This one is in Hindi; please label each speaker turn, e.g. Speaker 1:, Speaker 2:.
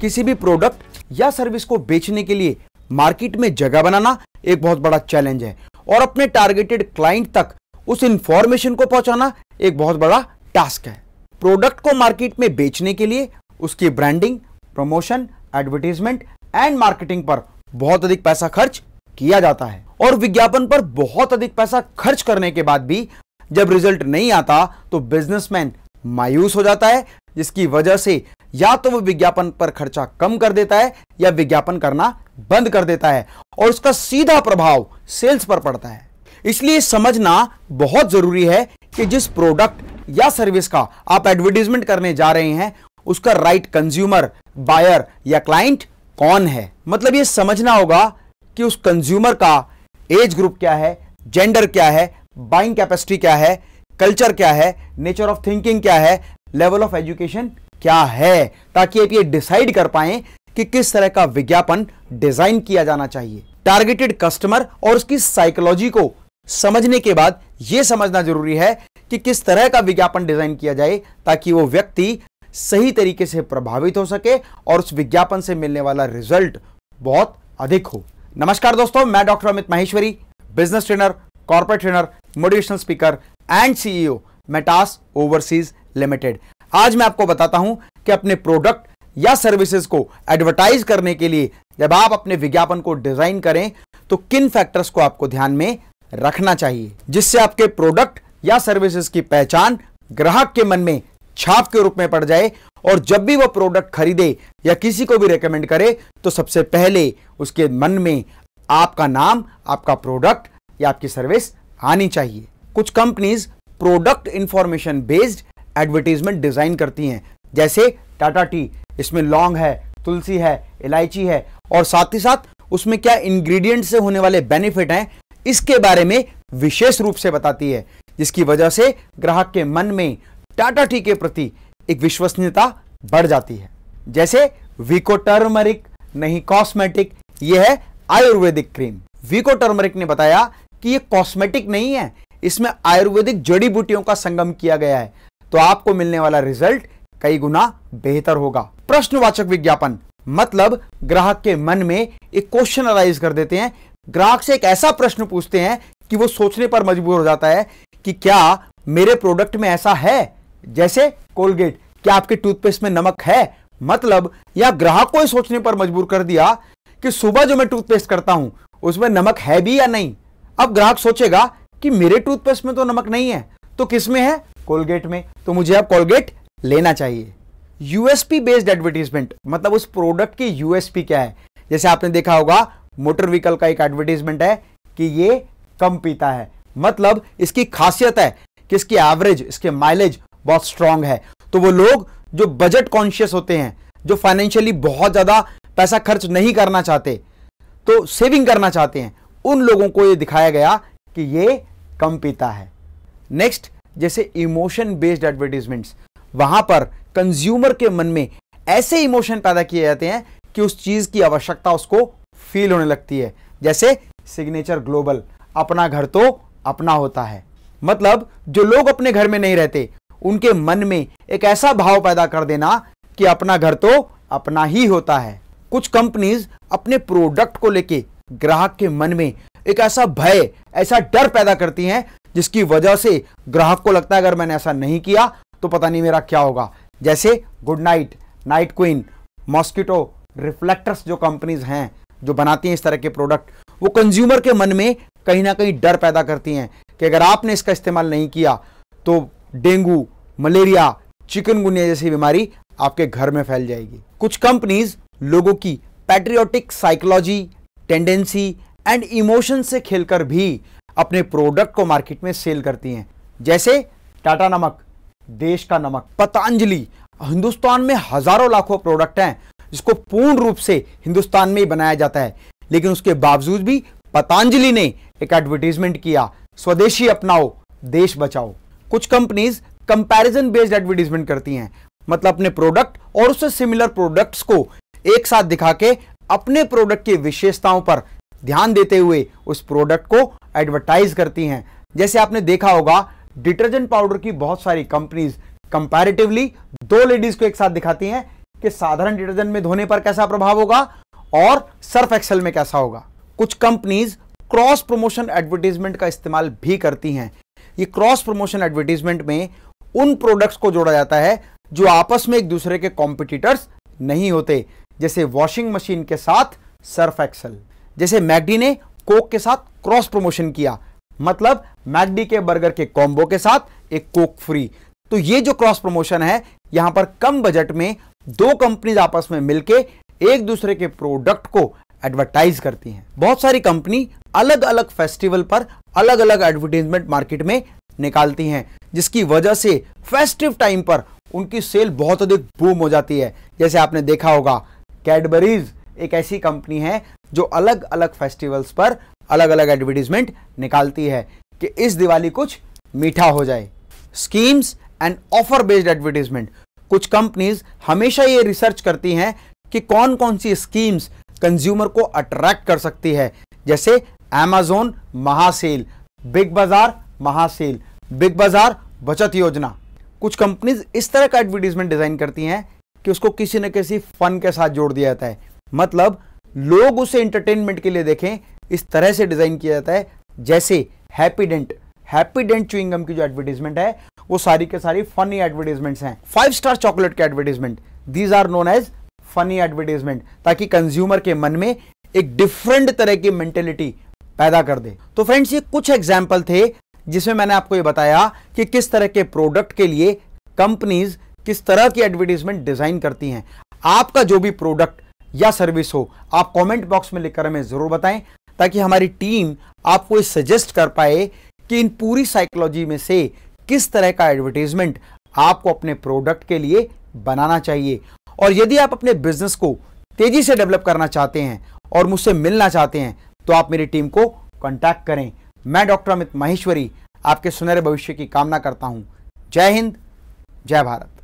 Speaker 1: किसी भी प्रोडक्ट या सर्विस को बेचने के लिए मार्केट में जगह बनाना एक बहुत बड़ा चैलेंज है और अपने टारगेटेड क्लाइंट तक उस इंफॉर्मेशन को पहुंचाना एक बहुत बड़ा टास्क है प्रोडक्ट को मार्केट में बेचने के लिए उसकी branding promotion advertisement and marketing पर बहुत अधिक पैसा खर्च किया जाता है और विज्ञापन पर बहुत अधिक पैसा खर्च करने के बाद भी जब रिजल्ट नहीं आता तो बिजनेसमैन मायूस हो जाता है जिसकी वजह से या तो वो विज्ञापन पर खर्चा कम कर देता है या विज्ञापन करना बंद कर देता है और उसका सीधा प्रभाव सेल्स पर पड़ता है इसलिए समझना बहुत जरूरी है कि जिस प्रोडक्ट या सर्विस का आप एडवर्टीजमेंट करने जा रहे हैं उसका राइट कंज्यूमर बायर या क्लाइंट कौन है मतलब यह समझना होगा कि उस कंज्यूमर का एज ग्रुप क्या है जेंडर क्या है बाइंग कैपेसिटी क्या है कल्चर क्या है नेचर ऑफ थिंकिंग क्या है लेवल ऑफ एजुकेशन क्या है ताकि आप ये डिसाइड कर पाए कि किस तरह का विज्ञापन डिजाइन किया जाना चाहिए टारगेटेड कस्टमर और उसकी साइकोलॉजी को समझने के बाद यह समझना जरूरी है कि किस तरह का विज्ञापन डिजाइन किया जाए ताकि वो व्यक्ति सही तरीके से प्रभावित हो सके और उस विज्ञापन से मिलने वाला रिजल्ट बहुत अधिक हो नमस्कार दोस्तों मैं doctor Amit Maheshwari business trainer corporate trainer motivational speaker and CEO Metas overseas limited आज मैं आपको बताता हूं कि अपने प्रोडक्ट या सर्विसेज को एडवर्टाइज करने के लिए जब आप अपने विज्ञापन को डिजाइन करें तो किन फैक्टर्स को आपको ध्यान में रखना चाहिए जिससे आपके प्रोडक्ट या सर्विसेज की पहचान ग्राहक के मन में छाप के रूप में पड़ जाए और जब भी वो प्रोडक्ट खरीदे या किसी को भी रेकमेंड करे तो सबसे पहले उसके मन में आपका नाम आपका प्रोडक्ट या आपकी सर्विस आनी चाहिए कुछ companies product information based advertisement design करती हैं जैसे टाटा टी इसमें लौंग है तुलसी है इलायची है और साथ ही साथ उसमें क्या इंग्रेडिएंट से होने वाले बेनिफिट हैं इसके बारे में विशेष रूप से बताती है जिसकी वजह से ग्राहक के मन में टाटा टी के प्रति एक विश्वसनीयता बढ़ जाती है जैसे वीको टर्मरिक नहीं कॉस्मेटिक यह है आयुर्वेदिक क्रीम वीको टर्मरिक ने बताया कि यह कॉस्मेटिक नहीं है इसमें आयुर्वेदिक जड़ी बूटियों का संगम किया गया है तो आपको मिलने वाला रिजल्ट कई गुना बेहतर होगा प्रश्नवाचक विज्ञापन मतलब ग्राहक के मन में एक क्वेश्चन अराइज कर देते हैं ग्राहक से एक ऐसा प्रश्न पूछते हैं कि वो सोचने पर मजबूर हो जाता है कि क्या मेरे प्रोडक्ट में ऐसा है जैसे कोलगेट क्या आपके टूथपेस्ट में नमक है मतलब या ग्राहक को सोचने पर मजबूर कर दिया कि सुबह जो मैं टूथपेस्ट करता हूं उसमें नमक है भी या नहीं अब ग्राहक सोचेगा कि मेरे टूथपेस्ट में तो नमक नहीं है तो किसमें है कोलगेट में तो मुझे अब कोलगेट लेना चाहिए यूएसपी बेस्ड एडवर्टीजमेंट मतलब उस प्रोडक्ट की यूएसपी क्या है जैसे आपने देखा होगा मोटर व्हीकल का एक एडवर्टीजमेंट है कि ये कम पीता है मतलब इसकी खासियत है कि इसकी एवरेज इसके माइलेज बहुत स्ट्रांग है तो वो लोग जो बजट कॉन्शियस होते हैं जो फाइनेंशियली बहुत ज़्यादा पैसा खर्च नहीं करना चाहते तो सेविंग करना चाहते हैं उन लोगों को ये दिखाया गया कि ये कम पीता है नेक्स्ट जैसे इमोशन बेस्ड एडवर्टीजमेंट्स वहां पर कंज्यूमर के मन में ऐसे इमोशन पैदा किए जाते हैं कि उस चीज की आवश्यकता उसको फील होने लगती है जैसे सिग्नेचर ग्लोबल अपना घर तो अपना होता है मतलब जो लोग अपने घर में नहीं रहते उनके मन में एक ऐसा भाव पैदा कर देना कि अपना घर तो अपना ही होता है कुछ कंपनीज अपने प्रोडक्ट को लेके ग्राहक के मन में एक ऐसा भय ऐसा डर पैदा करती हैं जिसकी वजह से ग्राहक को लगता है अगर मैंने ऐसा नहीं किया तो पता नहीं मेरा क्या होगा जैसे Good Knight Night Queen mosquito reflectors जो कंपनीज हैं जो बनाती हैं इस तरह के प्रोडक्ट वो कंज्यूमर के मन में कहीं ना कहीं डर पैदा करती हैं कि अगर आपने इसका इस्तेमाल नहीं किया तो डेंगू मलेरिया चिकनगुनिया जैसी बीमारी आपके घर में फैल जाएगी कुछ कंपनीज लोगों की patriotic psychology tendency and emotion से खेलकर भी अपने प्रोडक्ट को मार्केट में सेल करती हैं जैसे टाटा नमक देश का नमक पतंजलि हिंदुस्तान में हजारों लाखों प्रोडक्ट हैं जिसको पूर्ण रूप से हिंदुस्तान में ही बनाया जाता है लेकिन उसके बावजूद भी पतंजलि ने एक एडवर्टीजमेंट किया स्वदेशी अपनाओ देश बचाओ कुछ कंपनीज कंपैरिजन बेस्ड एडवर्टीजमेंट करती हैं मतलब अपने प्रोडक्ट और उससे सिमिलर प्रोडक्ट्स को एक साथ दिखा के अपने प्रोडक्ट की विशेषताओं पर ध्यान देते हुए उस प्रोडक्ट को एडवर्टाइज करती हैं जैसे आपने देखा होगा डिटर्जेंट पाउडर की बहुत सारी कंपनीज कंपैरेटिवली दो लेडीज को एक साथ दिखाती हैं कि साधारण डिटर्जेंट में धोने पर कैसा प्रभाव होगा और सर्फ एक्सेल में कैसा होगा कुछ कंपनीज क्रॉस प्रमोशन एडवर्टीजमेंट का इस्तेमाल भी करती हैं ये क्रॉस प्रमोशन एडवर्टीजमेंट में उन प्रोडक्ट्स को जोड़ा जाता है जो आपस में एक दूसरे के कॉम्पिटिटर्स नहीं होते जैसे वॉशिंग मशीन के साथ सर्फ एक्सल जैसे मैगडी ने कोक के साथ क्रॉस प्रमोशन किया मतलब मैकडी के बर्गर के कॉम्बो के साथ एक कोक फ्री तो ये जो क्रॉस प्रमोशन है यहां पर कम बजट में दो कंपनीज आपस में मिलके एक दूसरे के प्रोडक्ट को एडवर्टाइज करती हैं बहुत सारी कंपनी अलग अलग फेस्टिवल पर अलग अलग एडवर्टीजमेंट मार्केट में निकालती हैं जिसकी वजह से फेस्टिव टाइम पर उनकी सेल बहुत अधिक बूम हो जाती है जैसे आपने देखा होगा कैडबरीज एक ऐसी कंपनी है जो अलग अलग फेस्टिवल्स पर अलग अलग एडवर्टीजमेंट निकालती है कि इस दिवाली कुछ मीठा हो जाए schemes and offer based advertisement कुछ कंपनीज हमेशा ये रिसर्च करती हैं कि कौन कौन सी स्कीम्स कंज्यूमर को अट्रैक्ट कर सकती है जैसे एमेजोन महासेल बिग बाजार महासेल बिग बाजार बचत योजना कुछ कंपनीज इस तरह का एडवर्टीजमेंट डिजाइन करती हैं कि उसको किसी न किसी फन के साथ जोड़ दिया जाता है मतलब लोग उसे एंटरटेनमेंट के लिए देखें इस तरह से डिजाइन किया जाता है जैसे हैप्पी डेंट हैप्पी डेंट की जो एडवर्टीजमेंट है वो सारी के सारी फनी एडवर्टीजमेंट्स हैं फाइव स्टार चॉकलेट के advertisement these are known as funny advertisement ताकि कंज्यूमर के मन में एक डिफरेंट तरह की मेंटेलिटी पैदा कर दे तो फ्रेंड्स ये कुछ एग्जाम्पल थे जिसमें मैंने आपको ये बताया कि किस तरह के प्रोडक्ट के लिए कंपनीज किस तरह की एडवर्टीजमेंट डिजाइन करती हैं आपका जो भी प्रोडक्ट या सर्विस हो आप कमेंट बॉक्स में लिखकर हमें ज़रूर बताएं ताकि हमारी टीम आपको ये सजेस्ट कर पाए कि इन पूरी साइकोलॉजी में से किस तरह का एडवर्टीजमेंट आपको अपने प्रोडक्ट के लिए बनाना चाहिए और यदि आप अपने बिजनेस को तेजी से डेवलप करना चाहते हैं और मुझसे मिलना चाहते हैं तो आप मेरी टीम को कॉन्टैक्ट करें मैं डॉक्टर अमित माहेश्वरी आपके सुनहरे भविष्य की कामना करता हूं जय हिंद जय भारत